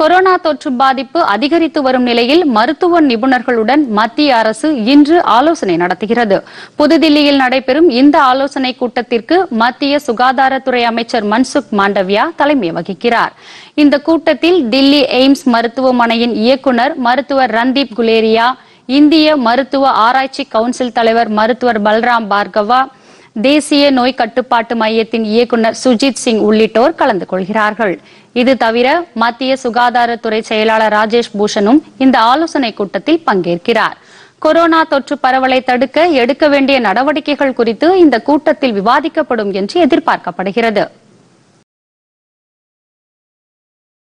corona தொற்று பாதிப்பு அதிகரித்து வரும் நிலையில் மருத்துவ நிபுணர்களுடன் மத்திய அரசு இன்று ஆலோசனை நடத்துகிறது புதுதில்லியில் நடைபெறும் இந்த ஆலோசனை கூட்டத்திற்கு மத்திய சுகாதாரத்துறை அமைச்சர் மன்சுக் மாண்டவியா தலைமை வகிக்கிறார் இந்த கூட்டத்தில் தில்லி எய்ம்ஸ் மருத்துவமனையின் இயக்குநர் மருத்துவர் ரன்தீப் குலேரியா இந்திய மருத்துவ ஆராய்ச்சி கவுன்சில் தலைவர் மருத்துவர் பல்ராம் பார்கவா தேசிய நோய் கட்டுப்பாட்டு மையத்தின் இயக்குநர் சுஜித் சிங் உள்ளிட்டோர் கலந்து கொள்கிறார்கள் இது தவிர மத்திய சுகாதாரத்துறை செயலாளர் ராஜேஷ் பூஷனும் இந்த ஆலோசனை கூட்டத்தில் பங்கேற்கிறார் கொரோனா தொற்று பரவலை தடுக்க எடுக்க வேண்டிய நடவடிக்கைகள் குறித்து இந்த கூட்டத்தில் விவாதிக்கப்படும் என்று எதிர்பார்க்கப்படுகிறது